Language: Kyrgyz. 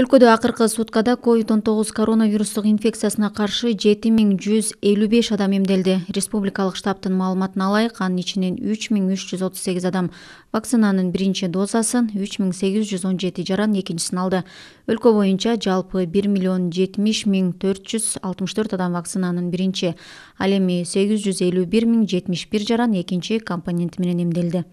өлкөдө акыркы суткада ковид он тогуз коронавирустук инфекциясына каршы жети миң жүз элүү беш адам эмделди республикалык штабтын маалыматына ылайык анын ичинен үч миң үч жүз отуз сегиз адам вакцинанын биринчи дозасын үч миң сегиз жүз он жети жаран экинчисин алды өлкө боюнча жалпы бир миллион жетимиш миң төрт жүз алтымыш төрт адам вакцинанын биринчи ал эми сегиз жүз элүү бир миң жетимиш бир жаран экинчи компоненти менен эмделди